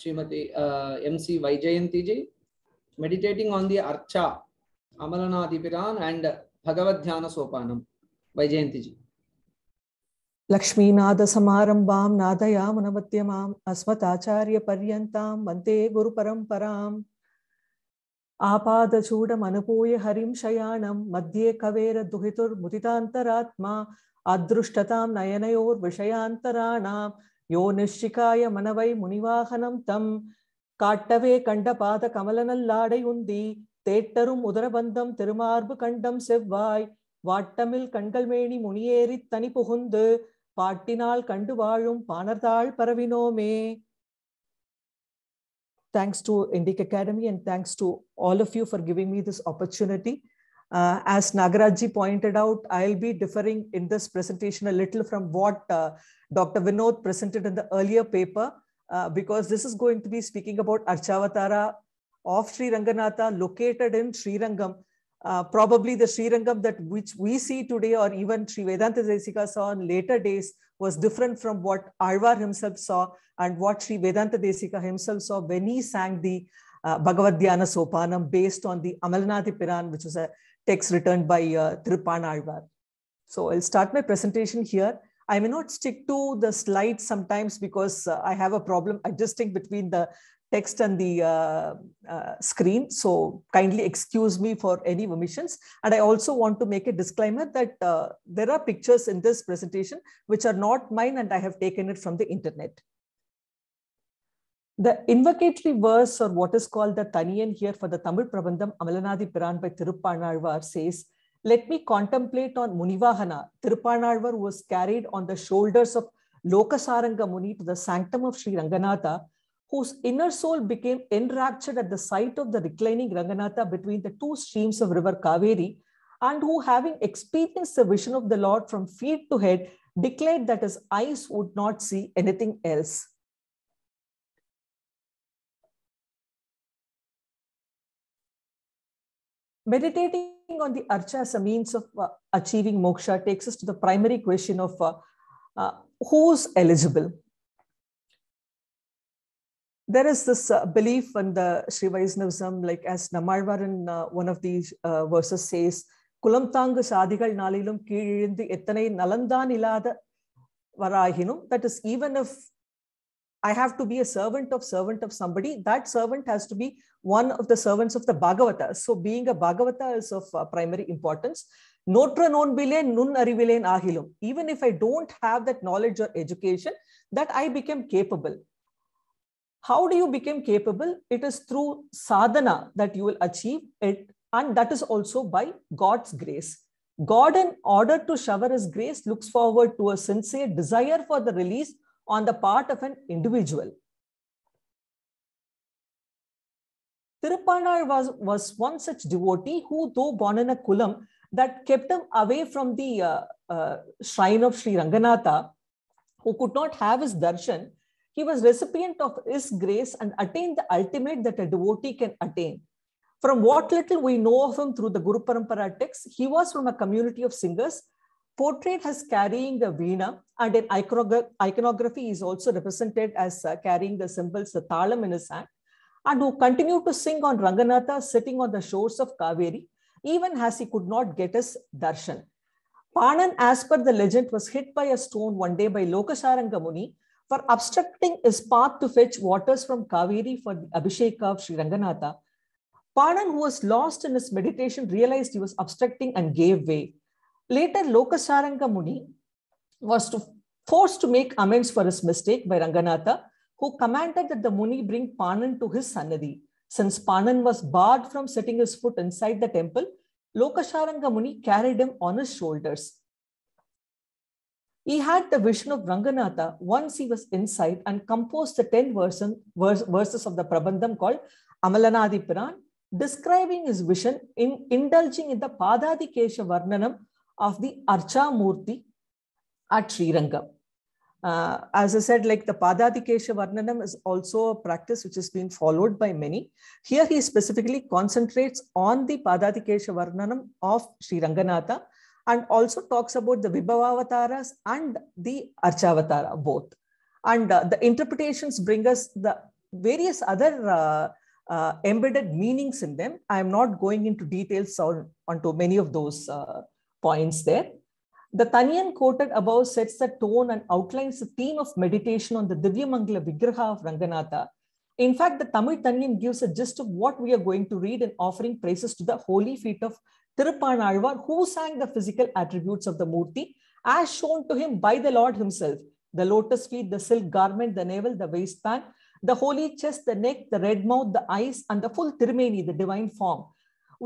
Shrimati M C Vaijayanthiji meditating on the అర్చ Amalanadipiran and Bhagavad Dhyana సోపానం వైజయంతిజీ लक्ष्मीनादसमारम्भां नादयामनवद्यमाम् अस्मदाचार्यपर्यन्तां वन्दे गुरुपरम्पराम् आपादचूडमनुपूय हरिं शयानं मध्ये कवेरदुहितुर्मुदितान्तरात्मा अदृष्टतां नयनयोर्विषयान्तराणां यो निश्चिकाय मनवै मुनिवाहनं तं काट्टवे கண்ட பாத கமலநல்லாடை உந்தி தேட்டரும் உதரபந்தம் திருமார்பு கண்டம் செவ்வாய் வாட்டமில் கண்கள் மேனி முனியேறி தனி புகுந்து பாட்டினால் கண்டு வாழும் பாணர்தாள் பரவினோமே thanks to Indic Academy and thanks to all of you for giving me this opportunity. Uh, as Nagaraji pointed out, I'll be differing in this presentation a little from what uh, Dr. Vinod presented in the earlier paper, uh, because this is going to be speaking about Archavatara of Sri Ranganatha located in Sri Rangam, uh, probably the Sri Rangam that which we see today or even Sri Vedanta Desika saw in later days was different from what Arvar himself saw and what Sri Vedanta Desika himself saw when he sang the uh, Bhagavad Dhyana Sopanam based on the Amalanathi Piran, which was a text written by uh, Tripan So I'll start my presentation here. I may not stick to the slides sometimes because uh, I have a problem adjusting between the text on the uh, uh, screen. So kindly excuse me for any omissions. And I also want to make a disclaimer that uh, there are pictures in this presentation which are not mine and I have taken it from the internet. The invocatory verse or what is called the Taniyan here for the Tamil Prabandham Amalanadi Piran by Tiruppanarvar says, let me contemplate on Munivahana. Tiruppanarvar was carried on the shoulders of Lokasaranga Muni to the sanctum of Sri Ranganatha whose inner soul became enraptured at the sight of the reclining Ranganatha between the two streams of river Kaveri, and who, having experienced the vision of the Lord from feet to head, declared that his eyes would not see anything else. Meditating on the archa as a means of uh, achieving moksha takes us to the primary question of uh, uh, who's eligible there is this uh, belief in the Sri Vaishnavism, like as Namarvaran, uh, one of these uh, verses says, "Kulam தாங்கு சாதிகள் nalilum கீழிழுந்து Etane நலந்தான் இல்லாத வராகினும் that is even I have to be a servant of servant of somebody. That servant has to be one of the servants of the Bhagavata. So being a Bhagavata is of uh, primary importance. Notra non bile nun arivilen ahilum. Even if I don't have that knowledge or education, that I became capable. How do you become capable? It is through sadhana that you will achieve it. And that is also by God's grace. God, in order to shower his grace, looks forward to a sincere desire for the release on the part of an individual. Tiruppanar was, was one such devotee who, though born in a kulam that kept him away from the uh, uh, shrine of Sri Ranganatha, who could not have his darshan, he was recipient of his grace and attained the ultimate that a devotee can attain. From what little we know of him through the Guru Parampara texts, he was from a community of singers, portrayed as carrying a veena, and in iconography is also represented as uh, carrying the symbols, the talam in his hand, and who continued to sing on Ranganatha sitting on the shores of Kaveri, even as he could not get his darshan. Panan, as per the legend, was hit by a stone one day by Lokasharanga Muni for obstructing his path to fetch waters from Kaveri for the Abhishek of Sri Ranganatha, Panan, who was lost in his meditation, realized he was obstructing and gave way. Later, Lokasaranga Muni was to, forced to make amends for his mistake by Ranganatha, who commanded that the Muni bring Panan to his sanadi. Since Panan was barred from setting his foot inside the temple, Lokasaranga Muni carried him on his shoulders. He had the vision of Ranganatha once he was inside and composed the 10 verses of the Prabandham called Amalanadi Puran, describing his vision in indulging in the Padadikesha Varnanam of the Archa Murti at Sri Rangam. Uh, as I said, like the Padadikesha Varnanam is also a practice which has been followed by many. Here he specifically concentrates on the Padadikesha Varnanam of Sri Ranganatha and also talks about the Vibhavavatara and the Archavatara both. And uh, the interpretations bring us the various other uh, uh, embedded meanings in them. I'm not going into details on onto many of those uh, points there. The Tanyan quoted above sets the tone and outlines the theme of meditation on the Divya Mangala Vigraha of Ranganatha in fact, the Tamil Tanyan gives a gist of what we are going to read in offering praises to the holy feet of Tirupanalvar, who sang the physical attributes of the Murti as shown to him by the Lord himself. The lotus feet, the silk garment, the navel, the waistband, the holy chest, the neck, the red mouth, the eyes, and the full Tirumeni, the divine form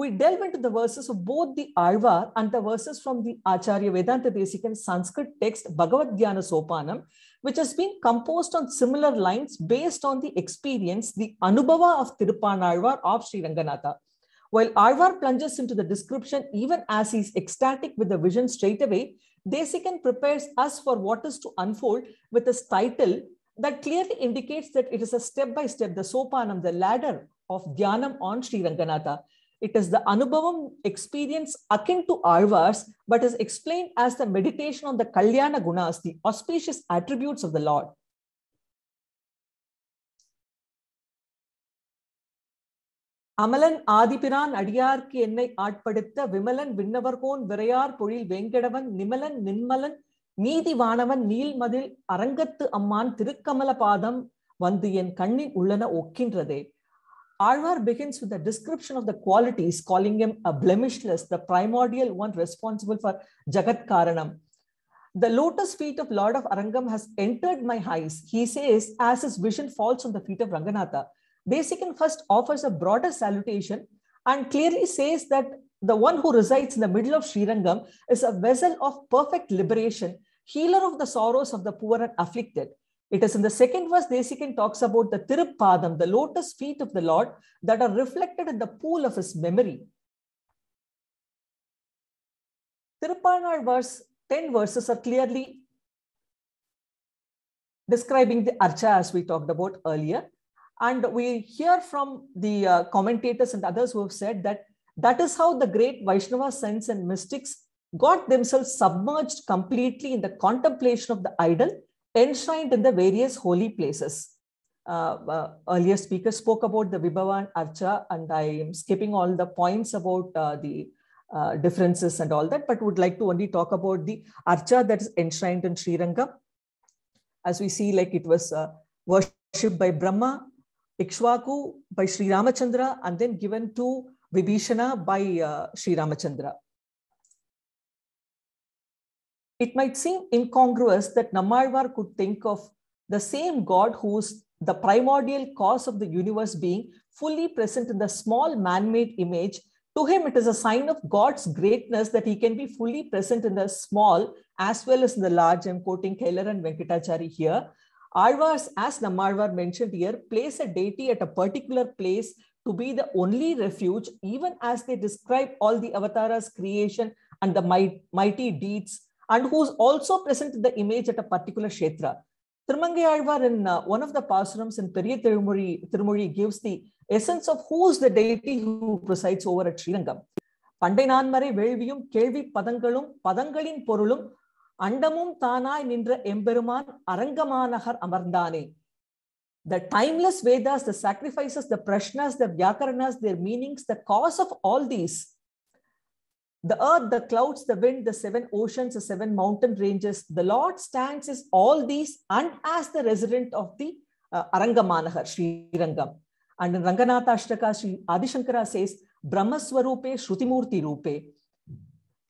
we delve into the verses of both the Alvar and the verses from the Acharya Vedanta Desikan Sanskrit text Bhagavad Dhyana Sopanam, which has been composed on similar lines based on the experience, the Anubhava of Tirupanalvar of Sri Ranganatha. While Alvar plunges into the description even as he's ecstatic with the vision straight away, Desikan prepares us for what is to unfold with his title that clearly indicates that it is a step-by-step, -step, the sopanam, the ladder of dhyanam on Sri Ranganatha. It is the Anubhavam experience akin to Arvas, but is explained as the meditation on the Kalyana Gunas, the auspicious attributes of the Lord. அமலன் ஆதிபிரான் அடியார்க்கு என்னை ஆட்படுத்த விமலன் விண்ணவர்கோன் விரையார் பொழில் வெங்கடவன் நிமலன் நின்மலன் நீதிவானவன் நீல்மதில் அரங்கத்து அம்மான் திருக்கமல பாதம் வந்து என் கண்ணில் உள்ளன ஒக்கின்றதே Arvar begins with a description of the qualities, calling him a blemishless, the primordial one responsible for Jagat Karanam. The lotus feet of Lord of Arangam has entered my eyes, he says, as his vision falls on the feet of Ranganatha. Desikan first offers a broader salutation and clearly says that the one who resides in the middle of Srirangam is a vessel of perfect liberation, healer of the sorrows of the poor and afflicted. It is in the second verse, Desikan talks about the Tirupadam, the lotus feet of the Lord that are reflected in the pool of his memory. Tirupanar verse 10 verses are clearly describing the archa as we talked about earlier. And we hear from the uh, commentators and others who have said that that is how the great Vaishnava saints and mystics got themselves submerged completely in the contemplation of the idol enshrined in the various holy places. Uh, uh, earlier speakers spoke about the Vibhava and Archa, and I am skipping all the points about uh, the uh, differences and all that, but would like to only talk about the Archa that is enshrined in Sri Ranga. As we see, like it was uh, worshipped by Brahma, Ikshvaku by Sri Ramachandra, and then given to Vibhishana by uh, Sri Ramachandra. It might seem incongruous that Namarwar could think of the same God who is the primordial cause of the universe being fully present in the small man-made image. To him, it is a sign of God's greatness that he can be fully present in the small as well as in the large. I'm quoting Keller and Venkatachari here. Arvars, as Namarwar mentioned here, place a deity at a particular place to be the only refuge, even as they describe all the avatars' creation and the mighty deeds and who's also present in the image at a particular kshetra. Tirumangayalvar in uh, one of the pasurams in Periya Thirumuri gives the essence of who's the deity who presides over at Srilangam. பண்டை நான்மறை வேள்வியும் கேள்வி பதங்களும் பதங்களின் பொருளும் அண்டமும் தானாய் நின்ற எம்பெருமான் அரங்கமாநகர் அமர்ந்தானே The timeless Vedas, the sacrifices, the prashnas, the vyakaranas, their meanings, the cause of all these the earth, the clouds, the wind, the seven oceans, the seven mountain ranges, the Lord stands as all these and as the resident of the Aranga uh, Arangamanahar, Sri Rangam. And in Ranganath Ashtaka, Sri Adishankara says, Brahmaswarupe, Shrutimurti Rupe,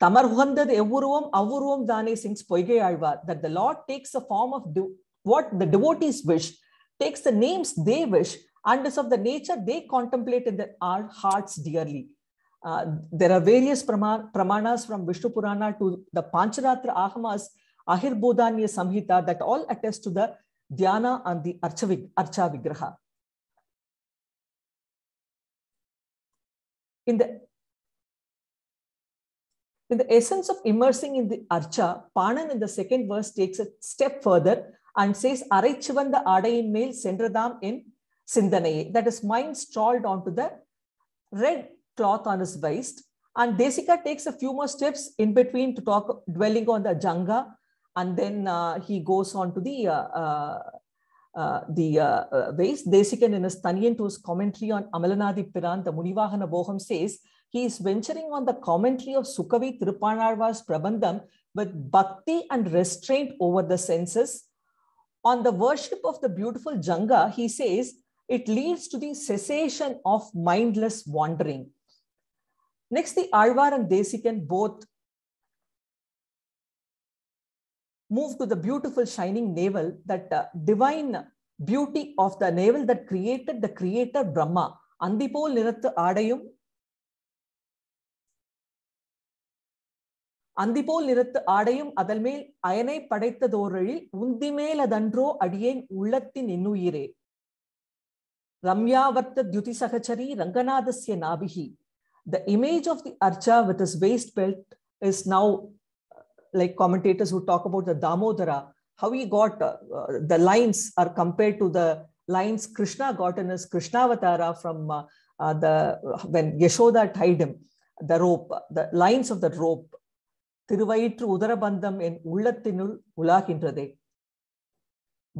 Tamarhundad evurom, avurom Dane sings Poige that the Lord takes the form of what the devotees wish, takes the names they wish, and is of the nature they contemplate in their hearts dearly. Uh, there are various prama pramanas from Vishnu Purana to the Pancharatra Ahamas, Ahirbodhanya Samhita that all attest to the dhyana and the archa, vigraha. In the, in the essence of immersing in the archa, Panan in the second verse takes a step further and says, Araichivanda Adayin Mail Sendradam in Sindhanaye. That is, mind stalled onto the red cloth on his waist. And Desika takes a few more steps in between to talk, dwelling on the Janga. And then uh, he goes on to the uh, uh, uh the uh, uh, waist. Desikan in his Tanyan to his commentary on Amalanadi Piran, the Munivahana Boham says, he is venturing on the commentary of Sukavi Tripanarva's Prabandham with bhakti and restraint over the senses. On the worship of the beautiful Janga, he says, it leads to the cessation of mindless wandering. Next, the Aivar and Desi can both move to the beautiful shining navel, that uh, divine beauty of the navel that created the creator Brahma. Andipol nirathu Adayum. அந்திபோல் நிறத்து ஆடையும் அதன் மேல் அயனை படைத்ததோரழில் உந்திமேல் அதன்றோ அடியேன் உள்ளத்தின் இன்னுயிரே ரம்யாவர்த்த தியுதி சகச்சரி ரங்கநாதசிய நாபிகி the image of the Archa with his waist belt is now like commentators who talk about the Damodara, how he got uh, uh, the lines are compared to the lines Krishna got in his Krishna Krishnavatara from uh, uh, the when Yashoda tied him, the rope, the lines of the rope. By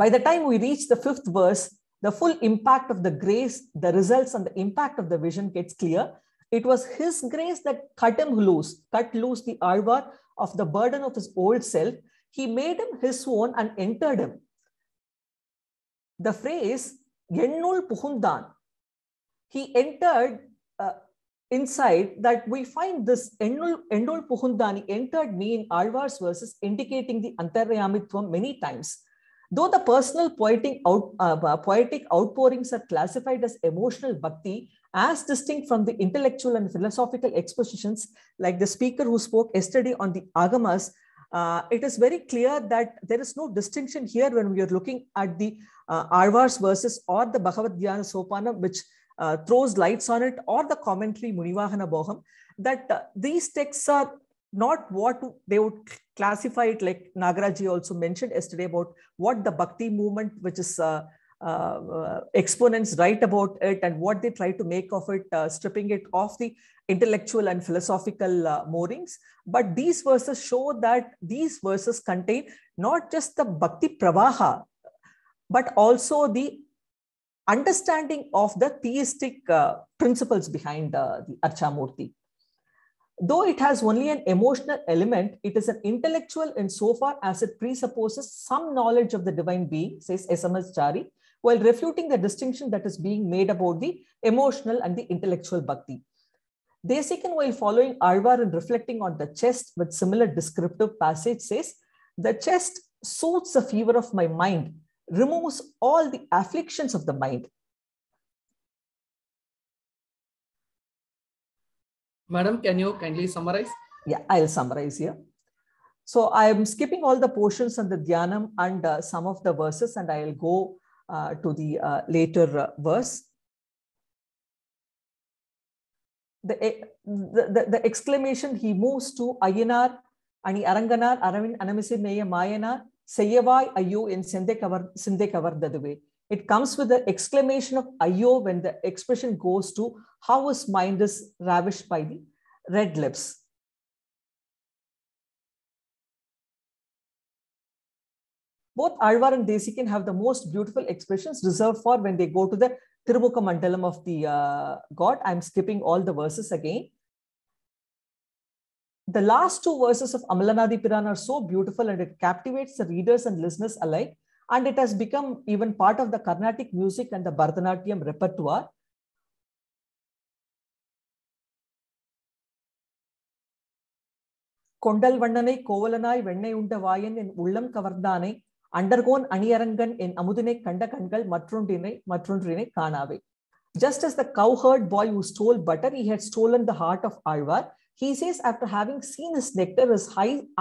the time we reach the fifth verse, the full impact of the grace, the results and the impact of the vision gets clear it was his grace that cut him loose, cut loose the arbor of the burden of his old self. He made him his own and entered him. The phrase, Yennul Puhundan, he entered uh, inside that we find this Ennul, Puhundani entered me in Alvar's verses indicating the Antaryamitvam many times. Though the personal poetic, out, uh, poetic outpourings are classified as emotional bhakti, as distinct from the intellectual and philosophical expositions like the speaker who spoke yesterday on the Agamas, uh, it is very clear that there is no distinction here when we are looking at the uh, Arvars verses or the Bhagavad Gita Sopana, which uh, throws lights on it, or the commentary Munivahana Boham, that uh, these texts are not what they would classify it like Nagaraji also mentioned yesterday about what the Bhakti movement, which is uh, uh, uh, exponents write about it and what they try to make of it, uh, stripping it off the intellectual and philosophical uh, moorings. But these verses show that these verses contain not just the bhakti pravaha, but also the understanding of the theistic uh, principles behind uh, the Archamurti. Though it has only an emotional element, it is an intellectual insofar as it presupposes some knowledge of the divine being, says SMS Chari, while refuting the distinction that is being made about the emotional and the intellectual bhakti. Desikan, while following Alvar and reflecting on the chest with similar descriptive passage, says, The chest soothes the fever of my mind, removes all the afflictions of the mind. Madam, can you kindly summarize? Yeah, I'll summarize here. So I'm skipping all the portions on the dhyanam and uh, some of the verses, and I'll go uh, to the uh, later uh, verse. Eh, the, the, the, exclamation he moves to Ayanar, Ani Aranganar, Aravin Anamisi Meya Mayanar, Sayavai Ayo in Sinde Kavardaduve. It comes with the exclamation of Ayo when the expression goes to how his mind is ravished by the red lips. both Alvar and Desikin have the most beautiful expressions reserved for when they go to the Tirumuka Mandalam of the uh, God. I'm skipping all the verses again. The last two verses of Amalanadi Piran are so beautiful and it captivates the readers and listeners alike. And it has become even part of the Carnatic music and the Bharatanatyam repertoire. கொண்டல் வண்ணனை கோவலனாய் வெண்ணை உண்ட வாயன் என் உள்ளம் கவர்ந்தானை undergone அணியரங்கன் என் அமுதினை கண்ட கண்கள் மற்றொன்றினை மற்றொன்றினை காணாவே Just as the cowherd boy who stole butter, he had stolen the heart of Alvar. He says, after having seen his nectar, his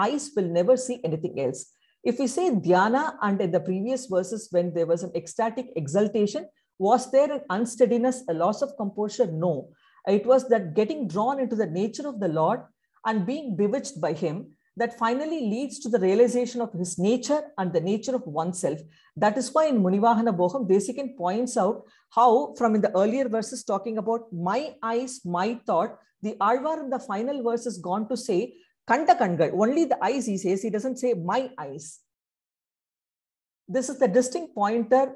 eyes will never see anything else. If we say dhyana and in the previous verses, when there was an ecstatic exaltation, was there an unsteadiness, a loss of composure? No. It was that getting drawn into the nature of the Lord and being bewitched by him, that finally leads to the realization of his nature and the nature of oneself. That is why in Munivahana Bogam, Desikan points out how, from in the earlier verses talking about my eyes, my thought, the Arvar in the final verse is gone to say, Kanta Kangal, only the eyes, he says, he doesn't say my eyes. This is the distinct pointer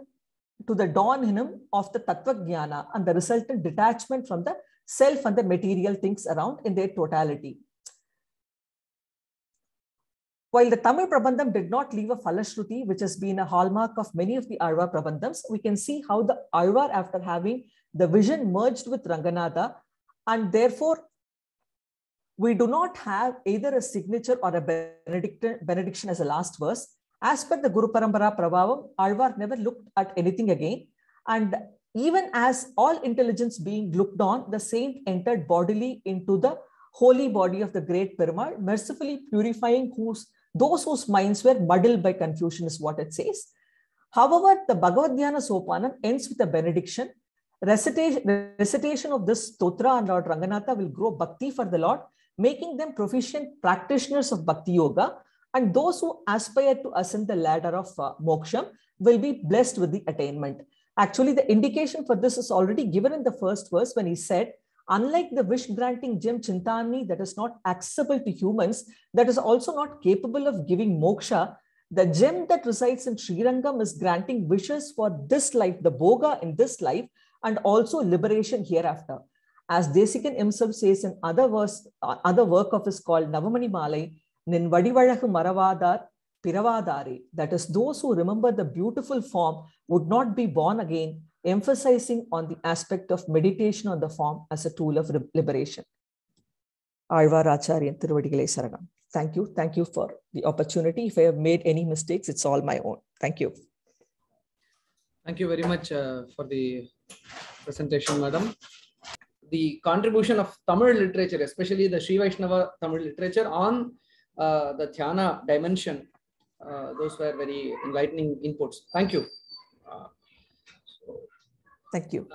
to the dawn in him of the Tattva Jnana and the resultant detachment from the self and the material things around in their totality. While the Tamil Prabandham did not leave a Falashruti, which has been a hallmark of many of the Arvar Prabandhams, we can see how the Arvar, after having the vision merged with Ranganatha, and therefore we do not have either a signature or a benediction as a last verse. As per the Guru Parampara Prabhavam, Alvar never looked at anything again. And even as all intelligence being looked on, the saint entered bodily into the holy body of the great Perumal, mercifully purifying whose those whose minds were muddled by confusion is what it says. However, the Bhagavad Dhyana Sopanam ends with a benediction. Recitation, recitation of this Totra and Lord Ranganatha will grow bhakti for the Lord, making them proficient practitioners of bhakti yoga. And those who aspire to ascend the ladder of uh, moksha will be blessed with the attainment. Actually, the indication for this is already given in the first verse when he said, unlike the wish granting gem Chintani that is not accessible to humans, that is also not capable of giving moksha, the gem that resides in Sri Rangam is granting wishes for this life, the boga in this life, and also liberation hereafter. As Desikan himself says in other, verse, uh, other work of his called Navamani Malai, Nin Vadivadahu Maravadar Piravadari, that is, those who remember the beautiful form would not be born again emphasizing on the aspect of meditation on the form as a tool of liberation. Alvar Acharyan Thiruvadigilai Saranam. Thank you. Thank you for the opportunity. If I have made any mistakes, it's all my own. Thank you. Thank you very much uh, for the presentation, madam. The contribution of Tamil literature, especially the Sri Vaishnava Tamil literature on uh, the dhyana dimension, uh, those were very enlightening inputs. Thank you. Uh, Thank you.